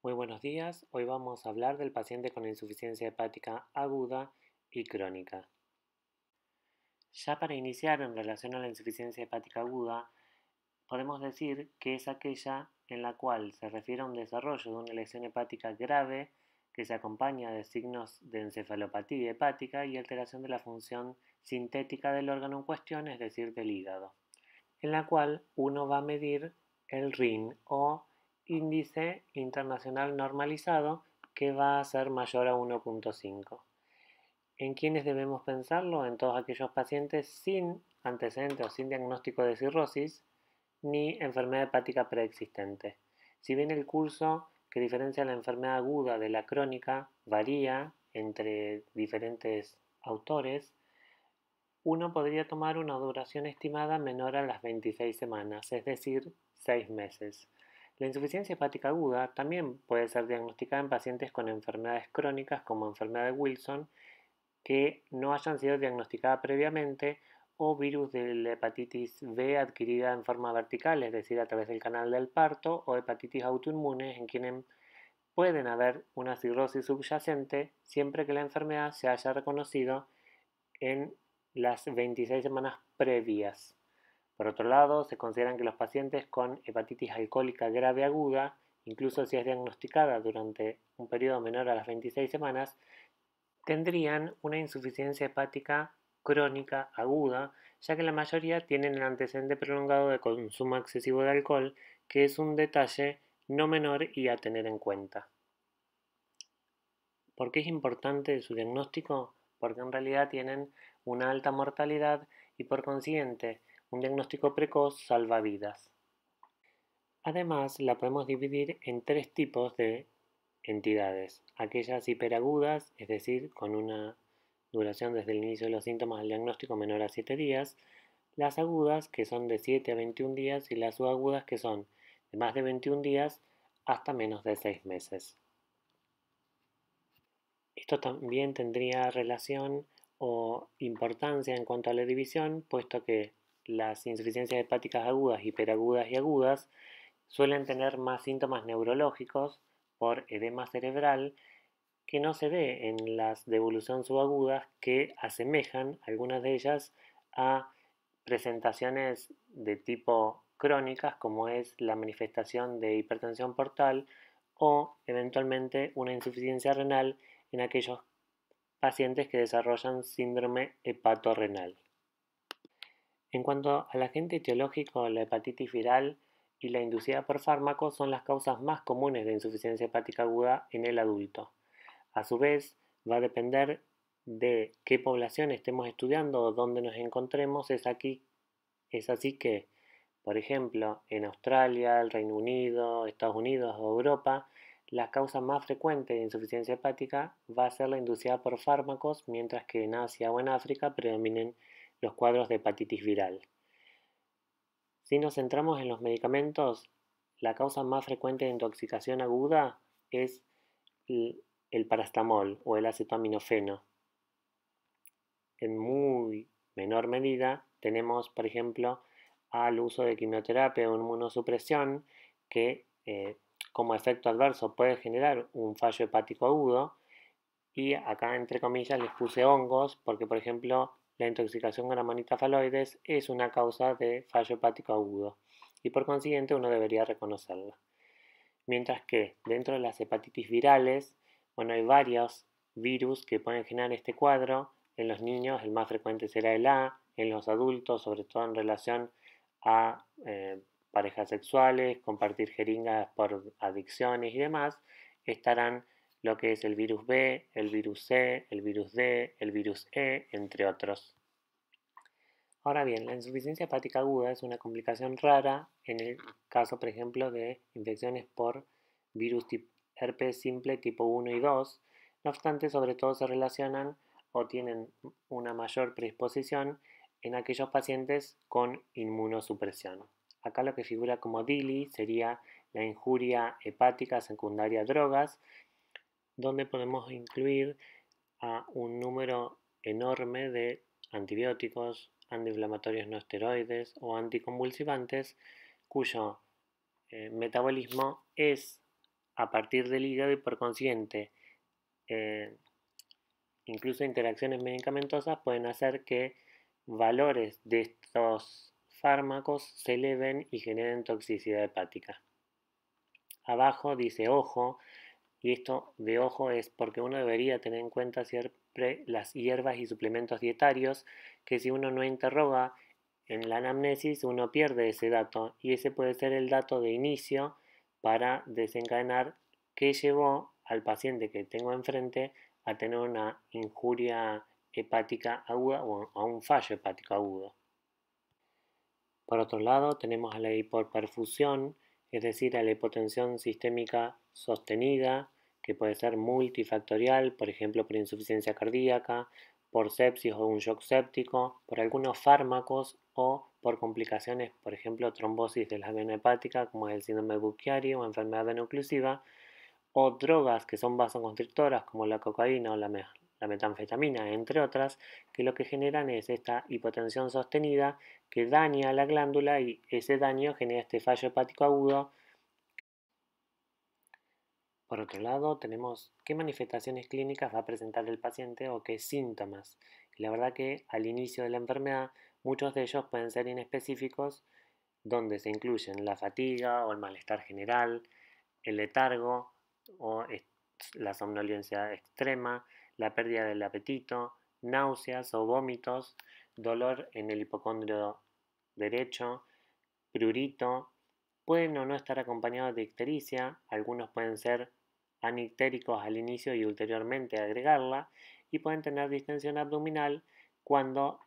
Muy buenos días, hoy vamos a hablar del paciente con insuficiencia hepática aguda y crónica. Ya para iniciar en relación a la insuficiencia hepática aguda, podemos decir que es aquella en la cual se refiere a un desarrollo de una lesión hepática grave que se acompaña de signos de encefalopatía hepática y alteración de la función sintética del órgano en cuestión, es decir, del hígado, en la cual uno va a medir el RIN o índice internacional normalizado que va a ser mayor a 1.5. ¿En quienes debemos pensarlo? En todos aquellos pacientes sin antecedentes o sin diagnóstico de cirrosis ni enfermedad hepática preexistente. Si bien el curso que diferencia la enfermedad aguda de la crónica varía entre diferentes autores, uno podría tomar una duración estimada menor a las 26 semanas, es decir, 6 meses. La insuficiencia hepática aguda también puede ser diagnosticada en pacientes con enfermedades crónicas como enfermedad de Wilson que no hayan sido diagnosticadas previamente o virus de la hepatitis B adquirida en forma vertical, es decir, a través del canal del parto, o hepatitis autoinmunes en quienes pueden haber una cirrosis subyacente siempre que la enfermedad se haya reconocido en las 26 semanas previas. Por otro lado, se consideran que los pacientes con hepatitis alcohólica grave aguda, incluso si es diagnosticada durante un periodo menor a las 26 semanas, tendrían una insuficiencia hepática crónica aguda, ya que la mayoría tienen el antecedente prolongado de consumo excesivo de alcohol, que es un detalle no menor y a tener en cuenta. ¿Por qué es importante su diagnóstico? Porque en realidad tienen una alta mortalidad y por consiguiente un diagnóstico precoz salva vidas. Además, la podemos dividir en tres tipos de entidades. Aquellas hiperagudas, es decir, con una duración desde el inicio de los síntomas del diagnóstico menor a 7 días. Las agudas, que son de 7 a 21 días. Y las subagudas, que son de más de 21 días hasta menos de 6 meses. Esto también tendría relación o importancia en cuanto a la división, puesto que las insuficiencias hepáticas agudas, hiperagudas y agudas suelen tener más síntomas neurológicos por edema cerebral que no se ve en las devoluciones subagudas que asemejan algunas de ellas a presentaciones de tipo crónicas como es la manifestación de hipertensión portal o eventualmente una insuficiencia renal en aquellos pacientes que desarrollan síndrome hepatorrenal. En cuanto al agente etiológico, la hepatitis viral y la inducida por fármacos son las causas más comunes de insuficiencia hepática aguda en el adulto. A su vez, va a depender de qué población estemos estudiando o dónde nos encontremos. Es, aquí, es así que, por ejemplo, en Australia, el Reino Unido, Estados Unidos o Europa, la causa más frecuente de insuficiencia hepática va a ser la inducida por fármacos, mientras que en Asia o en África predominen los cuadros de hepatitis viral. Si nos centramos en los medicamentos, la causa más frecuente de intoxicación aguda es el parastamol o el acetaminofeno. En muy menor medida tenemos, por ejemplo, al uso de quimioterapia o inmunosupresión que eh, como efecto adverso puede generar un fallo hepático agudo. Y acá entre comillas les puse hongos porque, por ejemplo, la intoxicación con amanita faloides es una causa de fallo hepático agudo y por consiguiente uno debería reconocerla. Mientras que dentro de las hepatitis virales, bueno, hay varios virus que pueden generar este cuadro. En los niños el más frecuente será el A, en los adultos, sobre todo en relación a eh, parejas sexuales, compartir jeringas por adicciones y demás, estarán lo que es el virus B, el virus C, el virus D, el virus E, entre otros. Ahora bien, la insuficiencia hepática aguda es una complicación rara en el caso, por ejemplo, de infecciones por virus herpes simple tipo 1 y 2. No obstante, sobre todo se relacionan o tienen una mayor predisposición en aquellos pacientes con inmunosupresión. Acá lo que figura como DILI sería la injuria hepática secundaria a drogas donde podemos incluir a un número enorme de antibióticos, antiinflamatorios no esteroides o anticonvulsivantes cuyo eh, metabolismo es a partir del hígado y por consiguiente eh, incluso interacciones medicamentosas pueden hacer que valores de estos fármacos se eleven y generen toxicidad hepática. Abajo dice, ojo, y esto de ojo es porque uno debería tener en cuenta siempre las hierbas y suplementos dietarios, que si uno no interroga en la anamnesis, uno pierde ese dato y ese puede ser el dato de inicio para desencadenar qué llevó al paciente que tengo enfrente a tener una injuria hepática aguda o a un fallo hepático agudo. Por otro lado, tenemos a la hiperperfusión, es decir, a la hipotensión sistémica sostenida, que puede ser multifactorial, por ejemplo, por insuficiencia cardíaca, por sepsis o un shock séptico, por algunos fármacos o por complicaciones, por ejemplo, trombosis de la vena hepática, como es el síndrome Bucchiari o enfermedad venoclusiva, o drogas que son vasoconstrictoras, como la cocaína o la, la metanfetamina, entre otras, que lo que generan es esta hipotensión sostenida que daña la glándula y ese daño genera este fallo hepático agudo. Por otro lado, tenemos qué manifestaciones clínicas va a presentar el paciente o qué síntomas. la verdad que al inicio de la enfermedad muchos de ellos pueden ser inespecíficos, donde se incluyen la fatiga o el malestar general, el letargo o la somnolencia extrema, la pérdida del apetito, náuseas o vómitos, dolor en el hipocondrio derecho, prurito, pueden o no estar acompañados de ictericia, algunos pueden ser anictéricos al inicio y ulteriormente agregarla, y pueden tener distensión abdominal cuando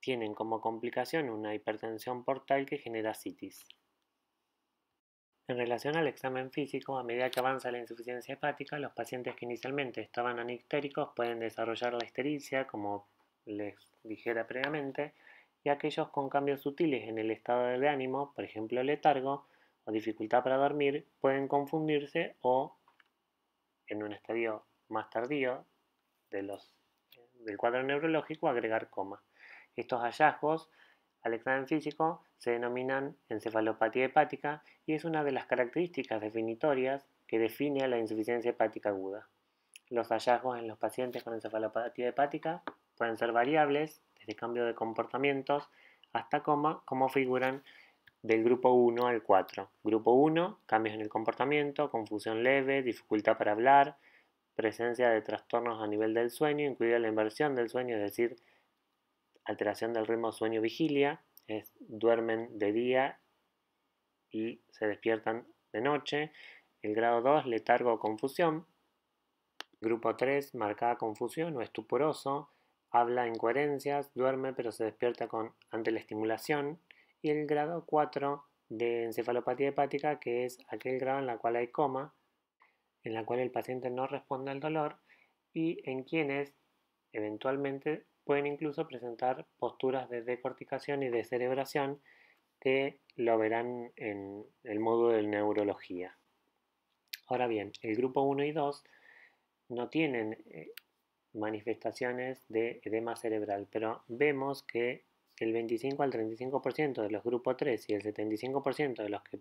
tienen como complicación una hipertensión portal que genera citis. En relación al examen físico, a medida que avanza la insuficiencia hepática, los pacientes que inicialmente estaban anictéricos pueden desarrollar la histericia, como les dijera previamente, y aquellos con cambios sutiles en el estado de ánimo, por ejemplo letargo o dificultad para dormir, pueden confundirse o, en un estadio más tardío del cuadro neurológico, agregar coma. Estos hallazgos al examen físico se denominan encefalopatía hepática y es una de las características definitorias que define a la insuficiencia hepática aguda. Los hallazgos en los pacientes con encefalopatía hepática pueden ser variables, desde cambio de comportamientos hasta coma, como figuran del grupo 1 al 4. Grupo 1, cambios en el comportamiento, confusión leve, dificultad para hablar, presencia de trastornos a nivel del sueño, incluida la inversión del sueño, es decir, alteración del ritmo sueño-vigilia, es duermen de día y se despiertan de noche. El grado 2, letargo o confusión. Grupo 3, marcada confusión o estuporoso, habla incoherencias, duerme pero se despierta con, ante la estimulación. Y el grado 4 de encefalopatía hepática, que es aquel grado en el cual hay coma, en la cual el paciente no responde al dolor y en quienes eventualmente pueden incluso presentar posturas de decorticación y de cerebración que lo verán en el módulo de neurología. Ahora bien, el grupo 1 y 2 no tienen eh, manifestaciones de edema cerebral, pero vemos que el 25 al 35% de los grupos 3 y el 75% de los que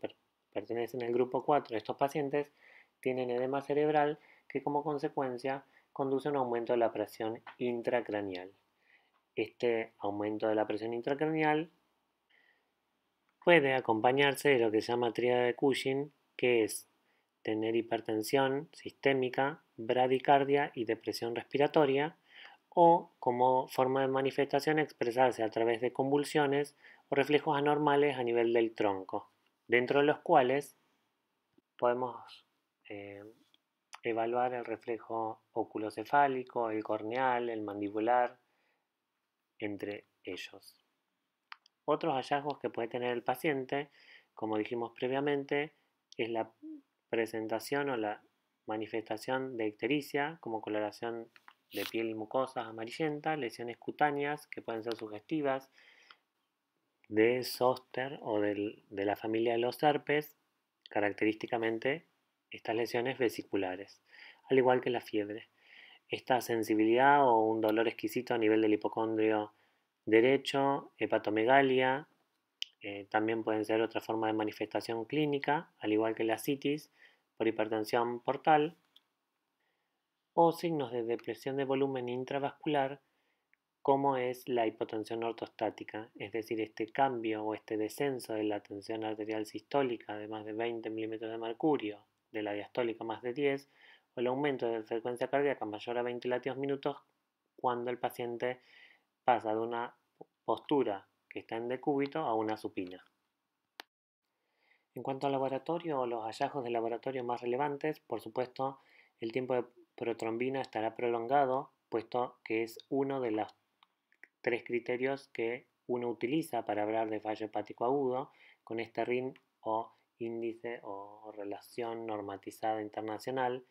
pertenecen al grupo 4 estos pacientes tienen edema cerebral que como consecuencia conduce a un aumento de la presión intracraneal. Este aumento de la presión intracranial puede acompañarse de lo que se llama tríada de Cushing, que es tener hipertensión sistémica, bradicardia y depresión respiratoria, o como forma de manifestación expresarse a través de convulsiones o reflejos anormales a nivel del tronco, dentro de los cuales podemos eh, evaluar el reflejo oculocefálico, el corneal, el mandibular, entre ellos. Otros hallazgos que puede tener el paciente, como dijimos previamente, es la presentación o la manifestación de ictericia, como coloración de piel y mucosas amarillenta, lesiones cutáneas que pueden ser sugestivas, de zóster o de la familia de los herpes, característicamente estas lesiones vesiculares, al igual que la fiebre esta sensibilidad o un dolor exquisito a nivel del hipocondrio derecho, hepatomegalia, eh, también pueden ser otra forma de manifestación clínica, al igual que la citis, por hipertensión portal, o signos de depresión de volumen intravascular, como es la hipotensión ortostática, es decir, este cambio o este descenso de la tensión arterial sistólica de más de 20 milímetros de mercurio, de la diastólica más de 10, o el aumento de frecuencia cardíaca mayor a 20 latios minutos cuando el paciente pasa de una postura que está en decúbito a una supina. En cuanto al laboratorio o los hallazgos de laboratorio más relevantes, por supuesto, el tiempo de protrombina estará prolongado, puesto que es uno de los tres criterios que uno utiliza para hablar de fallo hepático agudo, con este RIN o índice o relación normatizada internacional,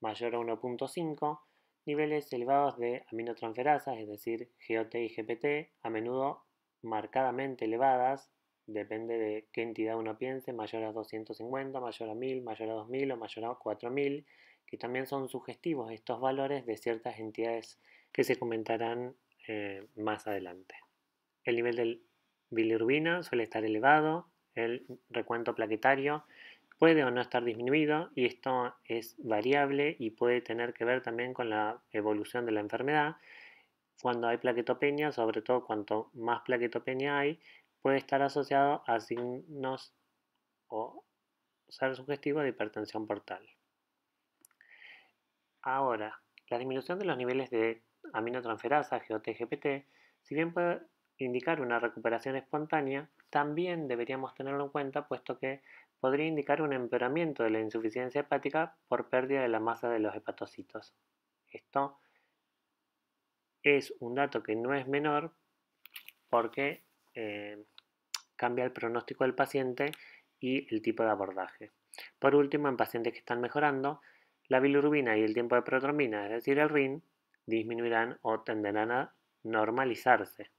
mayor a 1.5, niveles elevados de aminotransferasas, es decir, GOT y GPT, a menudo marcadamente elevadas, depende de qué entidad uno piense, mayor a 250, mayor a 1000, mayor a 2000 o mayor a 4000, que también son sugestivos estos valores de ciertas entidades que se comentarán eh, más adelante. El nivel del bilirrubina suele estar elevado, el recuento plaquetario puede o no estar disminuido y esto es variable y puede tener que ver también con la evolución de la enfermedad. Cuando hay plaquetopenia, sobre todo cuanto más plaquetopenia hay, puede estar asociado a signos o ser sugestivo de hipertensión portal. Ahora, la disminución de los niveles de aminotransferasa, GOT-GPT, si bien puede indicar una recuperación espontánea, también deberíamos tenerlo en cuenta puesto que podría indicar un empeoramiento de la insuficiencia hepática por pérdida de la masa de los hepatocitos. Esto es un dato que no es menor porque eh, cambia el pronóstico del paciente y el tipo de abordaje. Por último, en pacientes que están mejorando, la bilirrubina y el tiempo de protrombina, es decir, el RIN, disminuirán o tenderán a normalizarse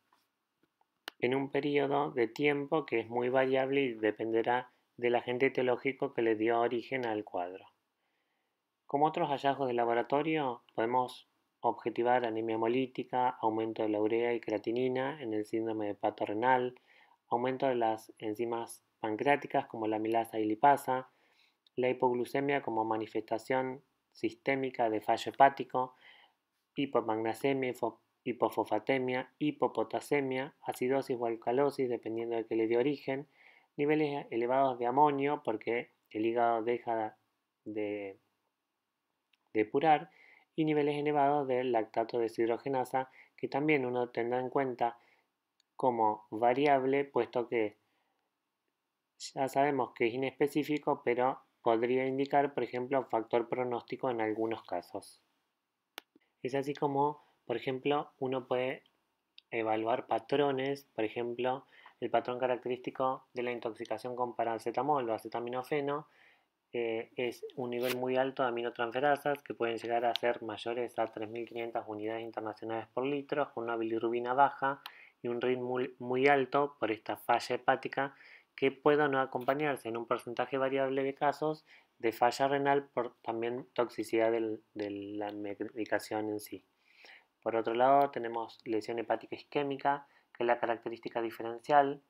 en un periodo de tiempo que es muy variable y dependerá del agente teológico que le dio origen al cuadro. Como otros hallazgos de laboratorio, podemos objetivar anemia hemolítica, aumento de la urea y creatinina en el síndrome de pato renal, aumento de las enzimas pancreáticas como la milasa y lipasa, la hipoglucemia como manifestación sistémica de fallo hepático, hipomagnasemia, hipofosfatemia, hipopotasemia, acidosis o alcalosis, dependiendo de que le dio origen, niveles e, elevados de amonio porque el hígado deja de depurar y niveles elevados de lactato deshidrogenasa que también uno tendrá en cuenta como variable puesto que ya sabemos que es inespecífico pero podría indicar por ejemplo factor pronóstico en algunos casos. Es así como por ejemplo uno puede evaluar patrones por ejemplo el patrón característico de la intoxicación con paracetamol o acetaminofeno eh, es un nivel muy alto de aminotransferasas que pueden llegar a ser mayores a 3.500 unidades internacionales por litro, con una bilirubina baja y un ritmo muy, alto por esta falla hepática que puede no acompañarse en un porcentaje variable de casos de falla renal por también toxicidad de la medicación en sí. Por otro lado, tenemos lesión hepática isquémica, que la característica diferencial,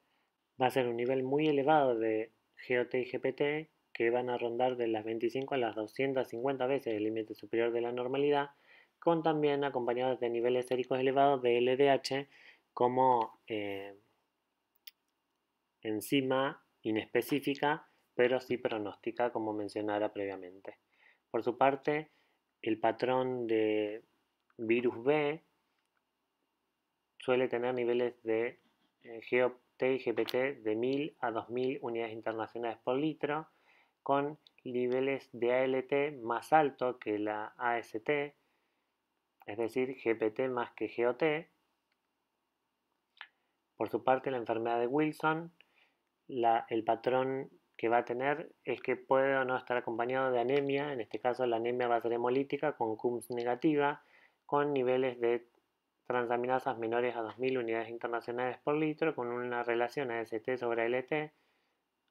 va a ser un nivel muy elevado de GOT y GPT que van a rondar de las 25 a las 250 veces el límite superior de la normalidad, con también acompañados de niveles séricos elevados de LDH como eh, enzima inespecífica, pero sí pronóstica, como mencionara previamente. Por su parte, el patrón de virus B suele tener niveles de eh, GOT y GPT de 1000 a 2000 unidades internacionales por litro, con niveles de ALT más alto que la AST, es decir, GPT más que GOT. Por su parte, la enfermedad de Wilson, el patrón que va a tener es que puede o no estar acompañado de anemia, en este caso la anemia va a ser hemolítica con CUMS negativa, con niveles de transaminasas menores a 2.000 unidades internacionales por litro con una relación AST sobre LT,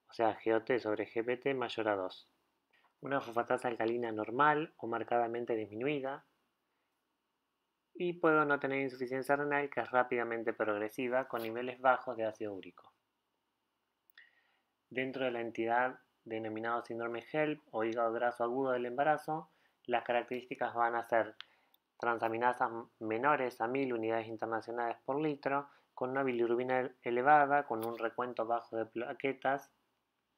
o sea GOT sobre GPT mayor a 2. Una fosfatasa alcalina normal o marcadamente disminuida. Y puedo no tener insuficiencia renal que es rápidamente progresiva con niveles bajos de ácido úrico. Dentro de la entidad denominado síndrome HELP o hígado graso agudo del embarazo, las características van a ser transaminasas menores a 1000 unidades internacionales por litro, con una bilirubina elevada, con un recuento bajo de plaquetas,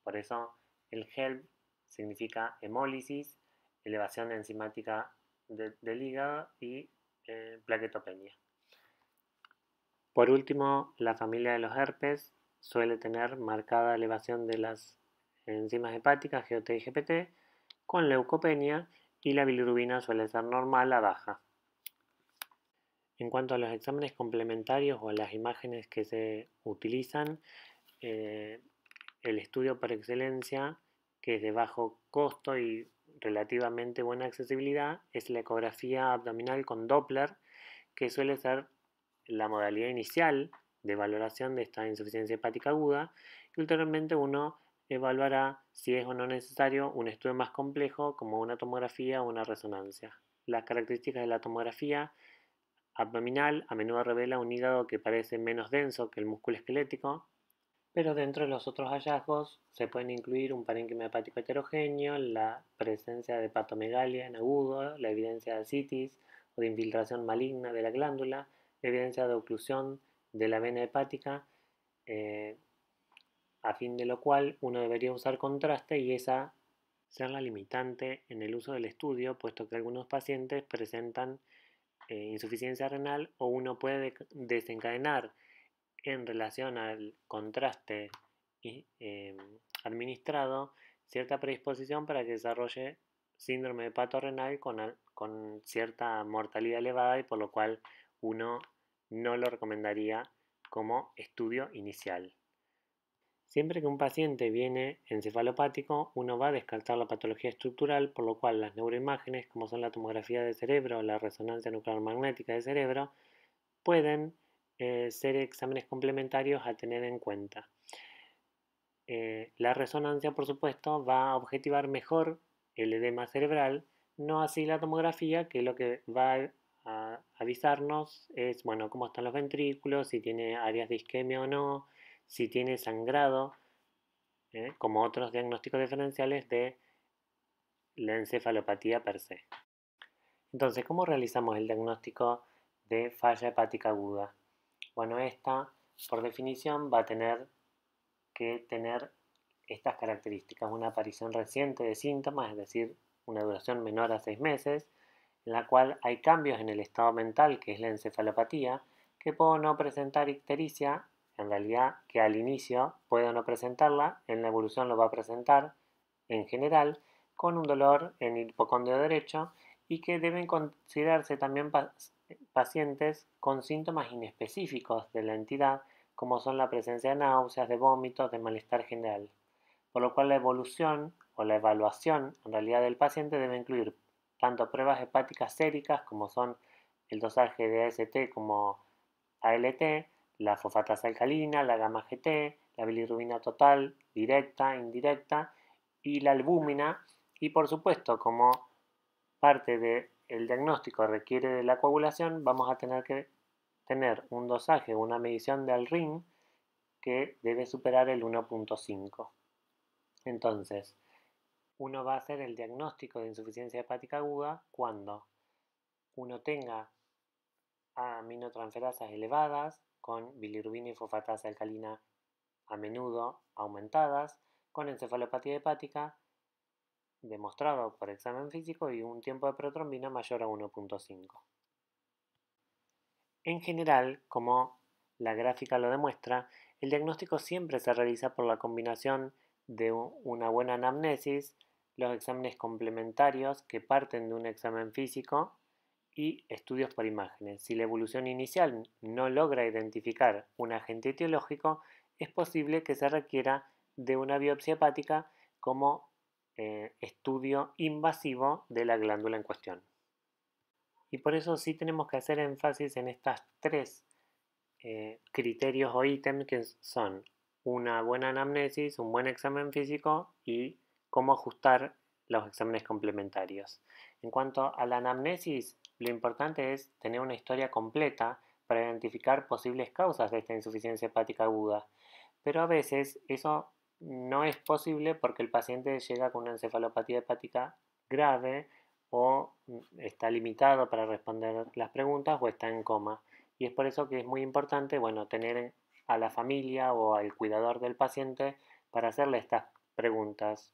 por eso el HELP significa hemólisis, elevación enzimática de, del hígado y eh, plaquetopenia. Por último, la familia de los herpes suele tener marcada elevación de las enzimas hepáticas, GOT y GPT, con leucopenia y la bilirubina suele ser normal a baja. En cuanto a los exámenes complementarios o a las imágenes que se utilizan, eh, el estudio por excelencia, que es de bajo costo y relativamente buena accesibilidad, es la ecografía abdominal con Doppler, que suele ser la modalidad inicial de valoración de esta insuficiencia hepática aguda y ulteriormente uno evaluará si es o no necesario un estudio más complejo como una tomografía o una resonancia. Las características de la tomografía abdominal a menudo revela un hígado que parece menos denso que el músculo esquelético, pero dentro de los otros hallazgos se pueden incluir un parénquima hepático heterogéneo, la presencia de hepatomegalia en agudo, la evidencia de ascitis o de infiltración maligna de la glándula, evidencia de oclusión de la vena hepática, eh, a fin de lo cual uno debería usar contraste y esa ser la limitante en el uso del estudio, puesto que algunos pacientes presentan eh, insuficiencia renal o uno puede desencadenar en relación al contraste eh, administrado cierta predisposición para que desarrolle síndrome de pato renal con, con cierta mortalidad elevada y por lo cual uno no lo recomendaría como estudio inicial. Siempre que un paciente viene encefalopático, uno va a descartar la patología estructural, por lo cual las neuroimágenes, como son la tomografía de cerebro o la resonancia nuclear magnética de cerebro, pueden eh, ser exámenes complementarios a tener en cuenta. Eh, la resonancia, por supuesto, va a objetivar mejor el edema cerebral, no así la tomografía, que lo que va a avisarnos es, bueno, cómo están los ventrículos, si tiene áreas de isquemia o no, si tiene sangrado, ¿eh? como otros diagnósticos diferenciales de la encefalopatía per se. Entonces, ¿cómo realizamos el diagnóstico de falla hepática aguda? Bueno, esta, por definición, va a tener que tener estas características, una aparición reciente de síntomas, es decir, una duración menor a seis meses, en la cual hay cambios en el estado mental, que es la encefalopatía, que puedo no presentar ictericia en realidad que al inicio puede no presentarla, en la evolución lo va a presentar en general con un dolor en el hipocondrio derecho y que deben considerarse también pacientes con síntomas inespecíficos de la entidad como son la presencia de náuseas, de vómitos, de malestar general. Por lo cual la evolución o la evaluación en realidad del paciente debe incluir tanto pruebas hepáticas séricas como son el dosaje de AST como ALT, la fosfatasa alcalina, la gama GT, la bilirrubina total, directa, indirecta, y la albúmina. Y por supuesto, como parte del diagnóstico requiere de la coagulación, vamos a tener que tener un dosaje, una medición del ring que debe superar el 1.5. Entonces, uno va a hacer el diagnóstico de insuficiencia hepática aguda cuando uno tenga aminotransferasas elevadas, con bilirubina y fosfatasa alcalina a menudo aumentadas, con encefalopatía hepática demostrado por examen físico y un tiempo de protrombina mayor a 1.5. En general, como la gráfica lo demuestra, el diagnóstico siempre se realiza por la combinación de una buena anamnesis, los exámenes complementarios que parten de un examen físico y estudios por imágenes. Si la evolución inicial no logra identificar un agente etiológico, es posible que se requiera de una biopsia hepática como eh, estudio invasivo de la glándula en cuestión. Y por eso sí tenemos que hacer énfasis en estas tres eh, criterios o ítems que son una buena anamnesis, un buen examen físico y cómo ajustar los exámenes complementarios. En cuanto a la anamnesis, lo importante es tener una historia completa para identificar posibles causas de esta insuficiencia hepática aguda, pero a veces eso no es posible porque el paciente llega con una encefalopatía hepática grave o mm, está limitado para responder las preguntas o está en coma. Y es por eso que es muy importante, bueno, tener a la familia o al cuidador del paciente para hacerle estas preguntas,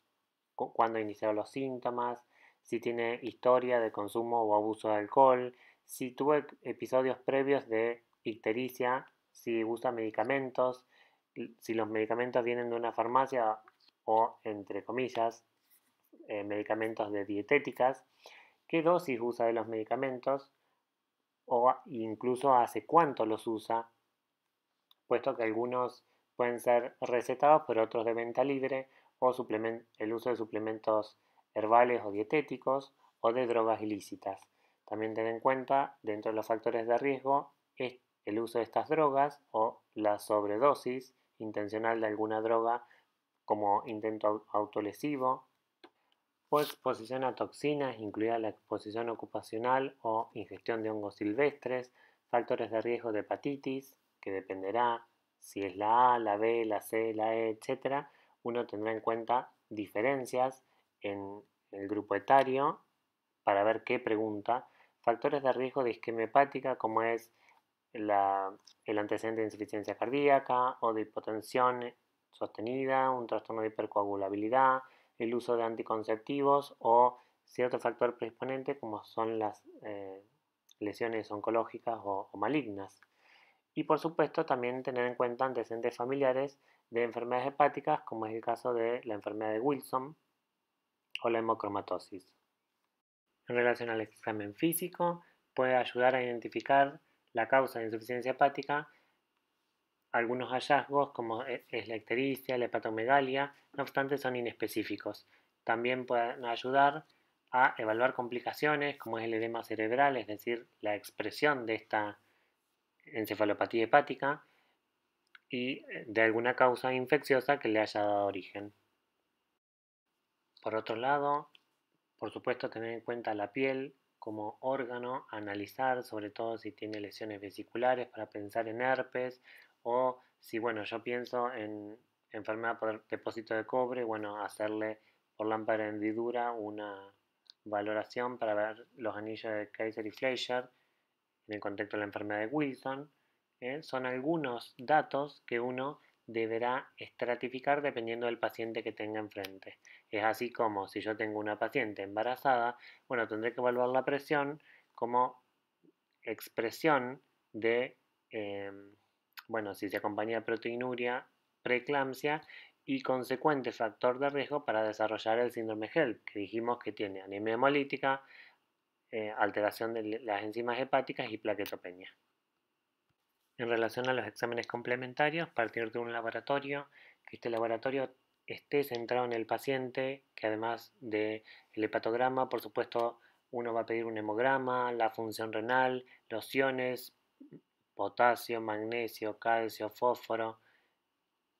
cuando iniciaron los síntomas, si tiene historia de consumo o abuso de alcohol, si tuvo episodios previos de ictericia, si usa medicamentos, si los medicamentos vienen de una farmacia o, entre comillas, eh, medicamentos de dietéticas, qué dosis usa de los medicamentos o incluso hace cuánto los usa, puesto que algunos pueden ser recetados, pero otros de venta libre o el uso de suplementos herbales o dietéticos o de drogas ilícitas. También ten en cuenta, dentro de los factores de riesgo, es el uso de estas drogas o la sobredosis intencional de alguna droga como intento autolesivo o exposición a toxinas, incluida la exposición ocupacional o ingestión de hongos silvestres, factores de riesgo de hepatitis, que dependerá si es la A, la B, la C, la E, etc. Uno tendrá en cuenta diferencias en el grupo etario para ver qué pregunta, factores de riesgo de isquemia hepática como es el antecedente de insuficiencia cardíaca o de hipotensión sostenida, un trastorno de hipercoagulabilidad, el uso de anticonceptivos o cierto factor predisponente como son las eh, lesiones oncológicas o malignas. Y por supuesto también tener en cuenta antecedentes familiares de enfermedades hepáticas como es el caso de la enfermedad de Wilson, o la hemocromatosis. En relación al examen físico, puede ayudar a identificar la causa de insuficiencia hepática, algunos hallazgos como e, es la ictericia, la hepatomegalia, no obstante son inespecíficos. También pueden ayudar a evaluar complicaciones como es el edema cerebral, es decir, la expresión de esta encefalopatía hepática y eh, de alguna causa infecciosa que le haya dado origen. Por otro lado, por supuesto, tener en cuenta la piel como órgano analizar, sobre todo si tiene lesiones vesiculares, para pensar en herpes o si, bueno, yo pienso en enfermedad por depósito de cobre, bueno, hacerle por lámpara de hendidura una valoración para ver los anillos de Kaiser y Fleischer en el contexto de la enfermedad de Wilson. ¿eh? Son algunos datos que uno deberá estratificar dependiendo del paciente que tenga enfrente. Es así como si yo tengo una paciente embarazada, bueno, tendré que evaluar la presión como expresión de, eh, bueno, si se acompaña de proteinuria, preeclampsia y consecuente factor de riesgo para desarrollar el síndrome HELP, que dijimos que tiene anemia hemolítica, eh, alteración de las enzimas hepáticas y plaquetopenia en relación a los exámenes complementarios, partir de un laboratorio, que este laboratorio esté centrado en el paciente, que además del hepatograma, por supuesto, uno va a pedir un hemograma, la función renal, los iones, potasio, magnesio, calcio, fósforo.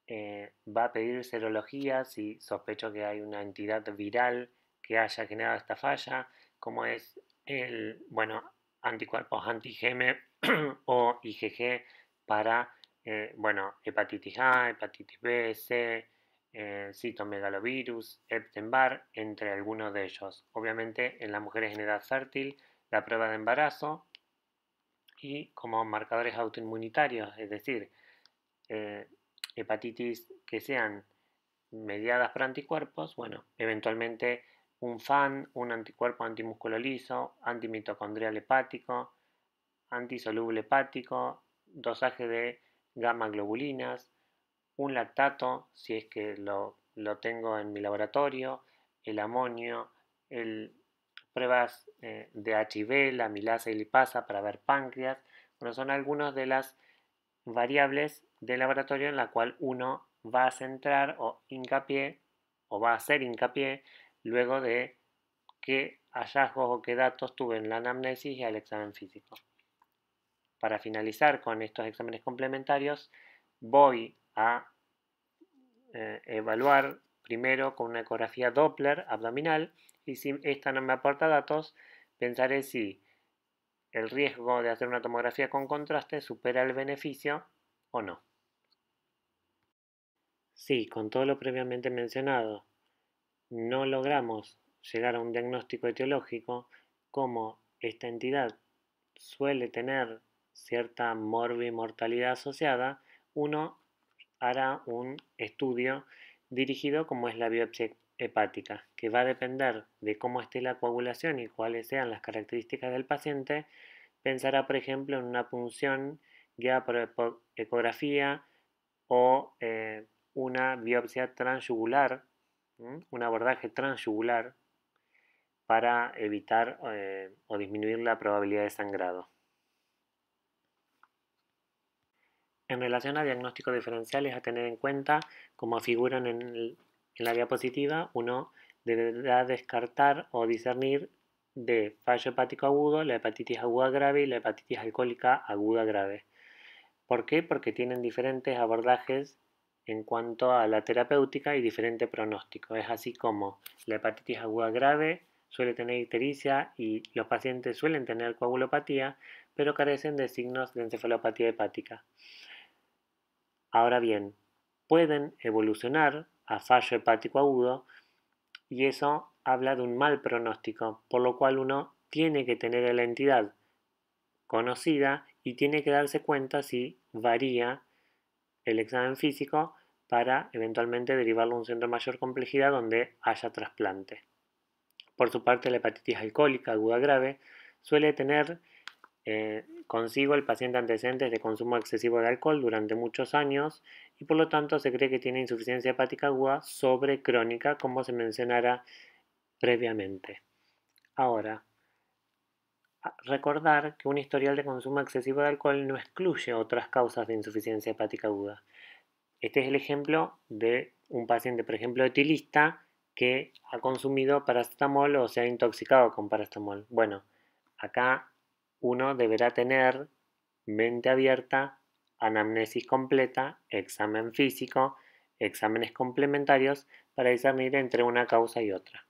Eh, va a pedir serología si sospecho que hay una entidad viral que haya generado esta falla, como es el, bueno, anticuerpos antigeme o IgG para, eh, bueno, hepatitis A, hepatitis B, C, eh, citomegalovirus, Epstein-Barr, entre algunos de ellos. Obviamente, en las mujeres en edad fértil, la prueba de embarazo y como marcadores autoinmunitarios, es decir, eh, hepatitis que sean mediadas por anticuerpos, bueno, eventualmente un FAN, un anticuerpo antimusculo liso, antimitocondrial hepático, antisoluble hepático, dosaje de gamma globulinas, un lactato, si es que lo, tengo en mi laboratorio, el amonio, pruebas eh, de HIV, la milasa y lipasa para ver páncreas. Bueno, son algunas de las variables de laboratorio en la cual uno va a centrar o hincapié o va a hacer hincapié luego de qué hallazgos o qué datos tuve en la anamnesis y el examen físico para finalizar con estos exámenes complementarios, voy a eh, evaluar primero con una ecografía Doppler abdominal y si esta no me aporta datos, pensaré si el riesgo de hacer una tomografía con contraste supera el beneficio o no. Si con todo lo previamente mencionado no logramos llegar a un diagnóstico etiológico, como esta entidad suele tener cierta morbi-mortalidad asociada, uno hará un estudio dirigido como es la biopsia hepática, que va a depender de cómo esté la coagulación y cuáles sean las características del paciente. Pensará, por ejemplo, en una punción guiada por ecografía o eh, una biopsia transyugular, un abordaje transyugular para evitar eh, o disminuir la probabilidad de sangrado. En relación a diagnósticos diferenciales a tener en cuenta, como figuran en, la diapositiva, uno deberá descartar o discernir de fallo hepático agudo, la hepatitis aguda grave y la hepatitis alcohólica aguda grave. ¿Por qué? Porque tienen diferentes abordajes en cuanto a la terapéutica y diferente pronóstico. Es así como la hepatitis aguda grave suele tener ictericia y los pacientes suelen tener coagulopatía, pero carecen de signos de encefalopatía hepática. Ahora bien, pueden evolucionar a fallo hepático agudo y eso habla de un mal pronóstico, por lo cual uno tiene que tener la entidad conocida y tiene que darse cuenta si varía el examen físico para eventualmente derivarlo a un centro de mayor complejidad donde haya trasplante. Por su parte, la hepatitis alcohólica aguda grave suele tener eh, consigo el paciente antecedentes de consumo excesivo de alcohol durante muchos años y por lo tanto se cree que tiene insuficiencia hepática aguda sobre crónica, como se mencionara previamente. Ahora, recordar que un historial de consumo excesivo de alcohol no excluye otras causas de insuficiencia hepática aguda. Este es el ejemplo de un paciente, por ejemplo, etilista que ha consumido paracetamol o se ha intoxicado con paracetamol. Bueno, acá uno deberá tener mente abierta, anamnesis completa, examen físico, exámenes complementarios para discernir entre una causa y otra.